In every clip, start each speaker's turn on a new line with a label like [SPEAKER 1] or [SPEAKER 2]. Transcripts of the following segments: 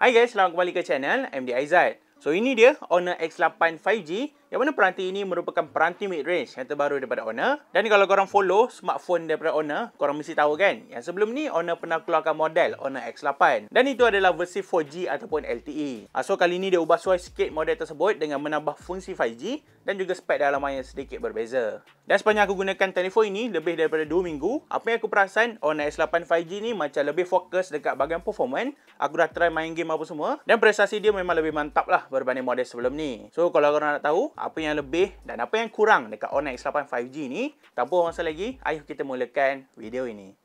[SPEAKER 1] Hai guys, selamat kembali ke channel MD Aizat. So ini dia Honor X8 5G yang mana peranti ini merupakan peranti mid-range yang terbaru daripada Honor. Dan kalau korang follow smartphone daripada Honor, korang mesti tahu kan. Yang sebelum ni, Honor pernah keluarkan model Honor X8. Dan itu adalah versi 4G ataupun LTE. Ah, so, kali ini dia ubah suai sikit model tersebut dengan menambah fungsi 5G dan juga spek dalaman yang sedikit berbeza. Dan sepanjang aku gunakan telefon ini lebih daripada 2 minggu, apa yang aku perasan Honor X8 5G ni macam lebih fokus dekat bahagian performance. Aku dah try main game apa semua. Dan prestasi dia memang lebih mantap lah berbanding model sebelum ni. So, kalau korang nak tahu, apa yang lebih dan apa yang kurang dekat ONX 8 5G ni. Tanpa masa lagi, ayuh kita mulakan video ini.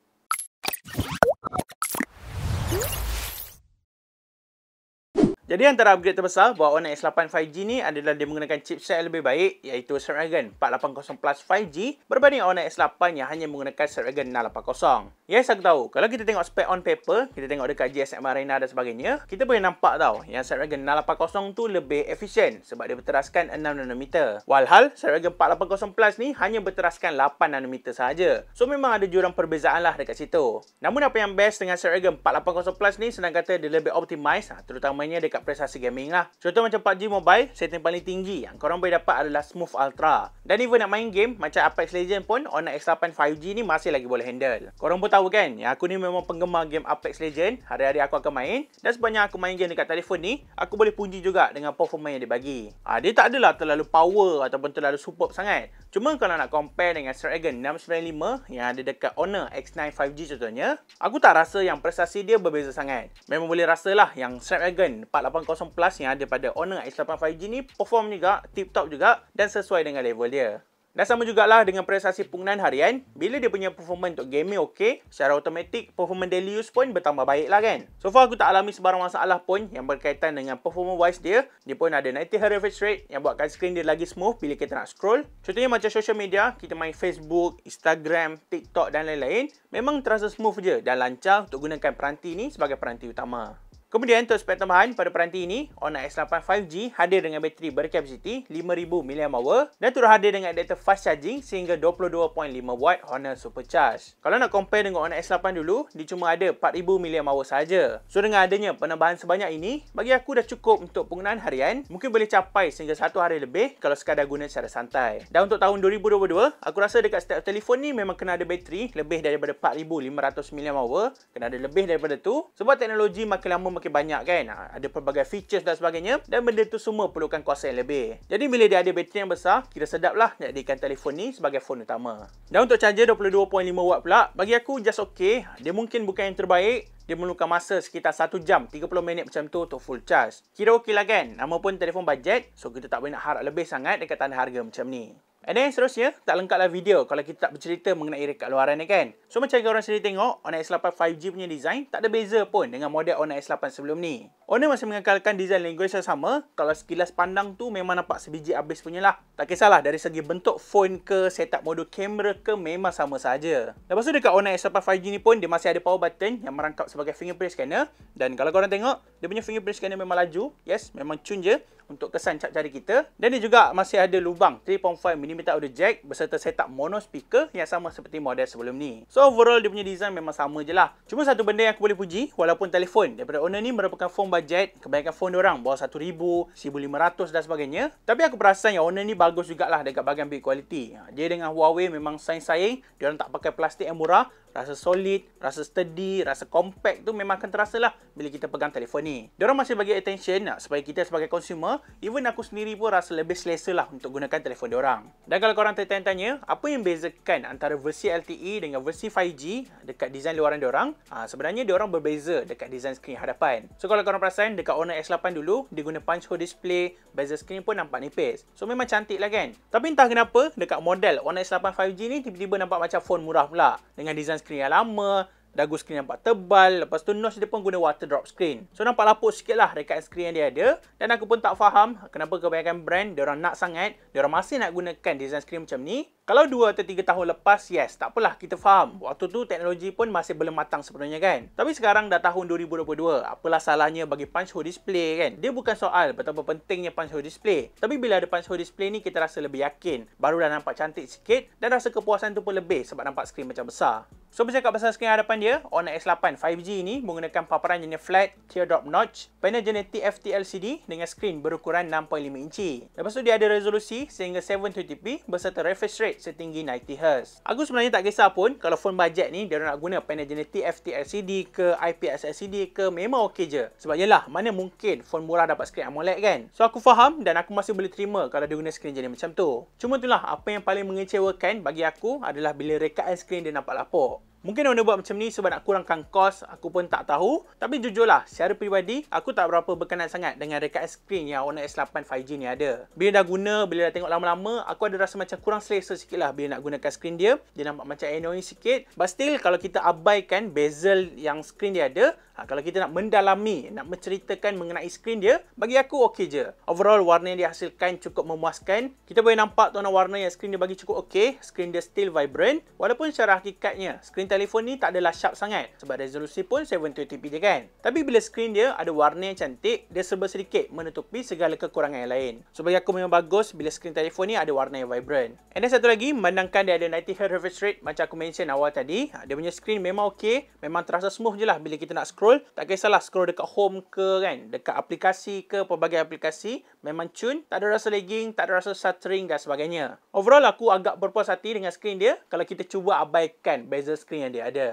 [SPEAKER 1] Jadi antara upgrade terbesar buat Honor X8 5G ni adalah dia menggunakan chipset yang lebih baik iaitu Snapdragon 480 Plus 5G berbanding Honor X8 yang hanya menggunakan Snapdragon 680. Yes, aku tahu. Kalau kita tengok spek on paper, kita tengok dekat GSM Arena dan sebagainya, kita boleh nampak tau yang Snapdragon 680 tu lebih efisien sebab dia berteraskan 6nm. Walhal, Snapdragon 480 Plus ni hanya berteraskan 8nm sahaja. So, memang ada jurang perbezaan lah dekat situ. Namun, apa yang best dengan Snapdragon 480 Plus ni senang kata dia lebih optimised terutamanya dekat prestasi gaming lah. Contoh macam PUBG Mobile, setting paling tinggi yang korang boleh dapat adalah Smooth Ultra. Dan even nak main game macam Apex Legend pun, Honor X8 5G ni masih lagi boleh handle. Korang pun tahu kan, yang aku ni memang penggemar game Apex Legend, hari-hari aku akan main. Dan sebanyak aku main game dekat telefon ni, aku boleh puji juga dengan performa yang dia bagi. Ha, dia tak adalah terlalu power ataupun terlalu superb sangat. Cuma kalau nak compare dengan Snapdragon 695 yang ada dekat Honor X9 5G contohnya, aku tak rasa yang prestasi dia berbeza sangat. Memang boleh rasa lah yang Snapdragon Plus yang ada pada Honor X8 5G ni perform juga, tip top juga dan sesuai dengan level dia. Dan sama jugalah dengan prestasi penggunaan harian, bila dia punya performance untuk gaming okey, secara otomatik performance daily use pun bertambah baik lah kan. So far aku tak alami sebarang masalah pun yang berkaitan dengan performance wise dia, dia pun ada 90Hz refresh rate yang buatkan screen dia lagi smooth bila kita nak scroll. Contohnya macam social media, kita main Facebook, Instagram, TikTok dan lain-lain, memang terasa smooth je dan lancar untuk gunakan peranti ni sebagai peranti utama. Kemudian terus spek tambahan pada peranti ini Honor X8 5G hadir dengan bateri berkapasiti 5000 mAh dan turut hadir dengan adapter fast charging sehingga 22.5W Honor Supercharge. Kalau nak compare dengan Honor X8 dulu, dia cuma ada 4000 mAh saja. So dengan adanya penambahan sebanyak ini, bagi aku dah cukup untuk penggunaan harian. Mungkin boleh capai sehingga satu hari lebih kalau sekadar guna secara santai. Dan untuk tahun 2022, aku rasa dekat setiap telefon ni memang kena ada bateri lebih daripada 4500 mAh. Kena ada lebih daripada tu sebab teknologi makin lama makin semakin banyak kan ha, ada pelbagai features dan sebagainya dan benda tu semua perlukan kuasa yang lebih jadi bila dia ada bateri yang besar kita sedap lah jadikan telefon ni sebagai phone utama dan untuk charger 22.5W pula bagi aku just okay ha, dia mungkin bukan yang terbaik dia memerlukan masa sekitar 1 jam 30 minit macam tu untuk full charge. Kira ok lah kan, nama pun telefon budget so kita tak boleh nak harap lebih sangat dekat tanda harga macam ni. And then seterusnya, tak lengkaplah video kalau kita tak bercerita mengenai rekat luaran ni kan. So macam yang korang sendiri tengok, Honor S8 5G punya design tak ada beza pun dengan model Honor S8 sebelum ni. Honor masih mengekalkan design language yang sama, kalau sekilas pandang tu memang nampak sebiji habis punya lah. Tak kisahlah dari segi bentuk phone ke setup modul kamera ke memang sama saja. Lepas tu dekat Honor S8 5G ni pun dia masih ada power button yang merangkap sebagai fingerprint scanner. Dan kalau korang tengok, dia punya fingerprint scanner memang laju. Yes, memang cun je untuk kesan cap jari kita. Dan dia juga masih ada lubang 3.5mm audio jack beserta setup mono speaker yang sama seperti model sebelum ni. So overall dia punya design memang sama je lah. Cuma satu benda yang aku boleh puji, walaupun telefon daripada owner ni merupakan phone budget, kebanyakan phone orang bawah RM1,000, RM1,500 dan sebagainya. Tapi aku perasan yang owner ni bagus jugalah dekat bagian big quality. Ha, dia dengan Huawei memang saing-saing, dia orang tak pakai plastik yang murah, rasa solid, rasa steady, rasa compact tu memang akan terasa lah bila kita pegang telefon ni. Diorang masih bagi attention nak supaya kita sebagai consumer, even aku sendiri pun rasa lebih selesa lah untuk gunakan telefon diorang. Dan kalau korang tertanya-tanya, apa yang bezakan antara versi LTE dengan versi 5G dekat desain luaran diorang, ha, sebenarnya diorang berbeza dekat desain skrin hadapan. So kalau korang perasan, dekat Honor S8 dulu, dia guna punch hole display, bezel skrin pun nampak nipis. So memang cantik lah kan? Tapi entah kenapa, dekat model Honor S8 5G ni tiba-tiba nampak macam phone murah pula dengan desain screen yang lama, dagu screen yang nampak tebal, lepas tu notch dia pun guna water drop screen. So nampak lapuk sikit lah rekaan screen yang dia ada. Dan aku pun tak faham kenapa kebanyakan brand, dia orang nak sangat, dia orang masih nak gunakan design screen macam ni. Kalau 2 atau 3 tahun lepas, yes, tak apalah kita faham. Waktu tu teknologi pun masih belum matang sebenarnya, kan. Tapi sekarang dah tahun 2022, apalah salahnya bagi punch hole display kan? Dia bukan soal betapa pentingnya punch hole display. Tapi bila ada punch hole display ni kita rasa lebih yakin, baru dah nampak cantik sikit dan rasa kepuasan tu pun lebih sebab nampak skrin macam besar. So bercakap pasal skrin hadapan dia, Honor X8 5G ni menggunakan paparan jenis flat, teardrop notch, panel jenis TFT LCD dengan skrin berukuran 6.5 inci. Lepas tu dia ada resolusi sehingga 720p berserta refresh rate rate setinggi 90Hz. Aku sebenarnya tak kisah pun kalau phone bajet ni dia nak guna panel jenis TFT LCD ke IPS LCD ke memang okey je. Sebab yelah, mana mungkin phone murah dapat skrin AMOLED kan? So aku faham dan aku masih boleh terima kalau dia guna skrin jenis macam tu. Cuma itulah, apa yang paling mengecewakan bagi aku adalah bila rekaan skrin dia nampak lapuk. Mungkin owner buat macam ni sebab nak kurangkan kos, aku pun tak tahu. Tapi jujurlah, secara peribadi, aku tak berapa berkenan sangat dengan rekat screen yang Honor S8 5G ni ada. Bila dah guna, bila dah tengok lama-lama, aku ada rasa macam kurang selesa sikit lah bila nak gunakan screen dia. Dia nampak macam annoying sikit. But still, kalau kita abaikan bezel yang screen dia ada, Ha, kalau kita nak mendalami, nak menceritakan mengenai skrin dia, bagi aku okey je. Overall, warna yang dihasilkan cukup memuaskan. Kita boleh nampak tuan warna yang skrin dia bagi cukup okey. Skrin dia still vibrant. Walaupun secara hakikatnya, skrin telefon ni tak adalah sharp sangat. Sebab resolusi pun 720p je kan. Tapi bila skrin dia ada warna yang cantik, dia serba sedikit menutupi segala kekurangan yang lain. So bagi aku memang bagus bila skrin telefon ni ada warna yang vibrant. And then satu lagi, memandangkan dia ada 90Hz refresh rate macam aku mention awal tadi. Ha, dia punya skrin memang okey. Memang terasa smooth je lah bila kita nak scroll scroll tak kisahlah scroll dekat home ke kan dekat aplikasi ke pelbagai aplikasi memang cun tak ada rasa lagging tak ada rasa stuttering dan sebagainya overall aku agak berpuas hati dengan screen dia kalau kita cuba abaikan bezel screen yang dia ada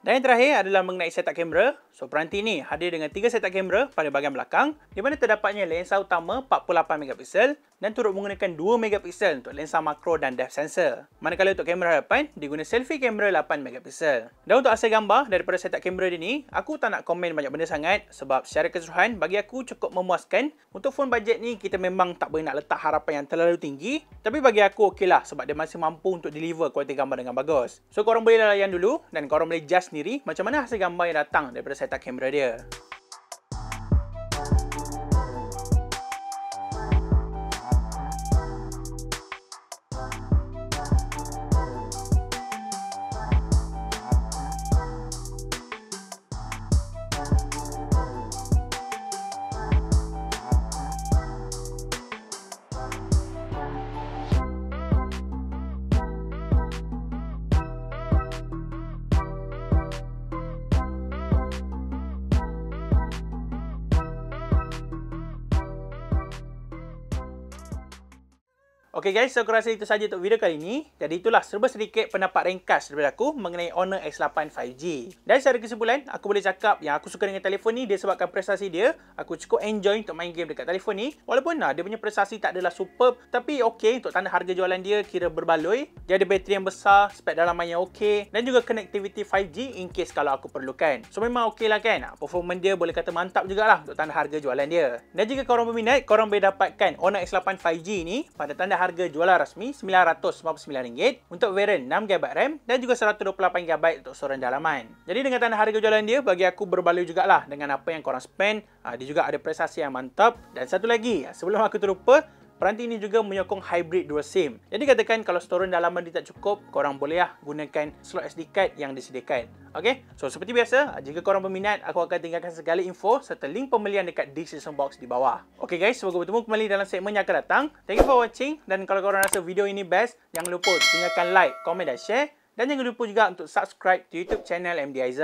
[SPEAKER 1] dan yang terakhir adalah mengenai setup kamera. So peranti ini hadir dengan 3 setup kamera pada bahagian belakang di mana terdapatnya lensa utama 48MP dan turut menggunakan 2MP untuk lensa makro dan depth sensor. Manakala untuk kamera hadapan, diguna selfie kamera 8MP. Dan untuk hasil gambar daripada setup kamera ini, aku tak nak komen banyak benda sangat sebab secara keseluruhan bagi aku cukup memuaskan. Untuk phone budget ni, kita memang tak boleh nak letak harapan yang terlalu tinggi. Tapi bagi aku okey lah sebab dia masih mampu untuk deliver kualiti gambar dengan bagus. So korang boleh layan dulu dan korang boleh just sendiri macam mana hasil gambar yang datang daripada setup kamera dia. Okay guys, so aku rasa itu sahaja untuk video kali ini. Jadi itulah serba sedikit pendapat ringkas daripada aku mengenai Honor X8 5G. Dan secara kesimpulan, aku boleh cakap yang aku suka dengan telefon ni dia sebabkan prestasi dia. Aku cukup enjoy untuk main game dekat telefon ni. Walaupun lah, dia punya prestasi tak adalah superb. Tapi okay untuk tanda harga jualan dia kira berbaloi. Dia ada bateri yang besar, spek dalaman yang okay. Dan juga connectivity 5G in case kalau aku perlukan. So memang okay lah kan. Ah, Performan dia boleh kata mantap jugalah untuk tanda harga jualan dia. Dan jika korang berminat, korang boleh dapatkan Honor X8 5G ni pada tanda harga harga jualan rasmi RM999 untuk varian 6GB RAM dan juga 128GB untuk soran dalaman. Jadi dengan tanda harga jualan dia, bagi aku berbaloi juga lah dengan apa yang korang spend. Ah, dia juga ada prestasi yang mantap. Dan satu lagi, sebelum aku terlupa, Peranti ini juga menyokong hybrid dual SIM. Jadi katakan kalau storan dalaman ni tak cukup, korang bolehlah gunakan slot SD card yang disediakan. Okay, so seperti biasa, jika korang berminat, aku akan tinggalkan segala info serta link pembelian dekat description box di bawah. Okay guys, semoga bertemu kembali dalam segmen yang akan datang. Thank you for watching dan kalau korang rasa video ini best, jangan lupa tinggalkan like, komen dan share. Dan jangan lupa juga untuk subscribe to YouTube channel MDIZ.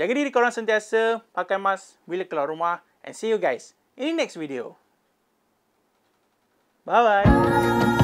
[SPEAKER 1] Jaga diri korang sentiasa, pakai mask bila keluar rumah and see you guys in the next video. Bye bye.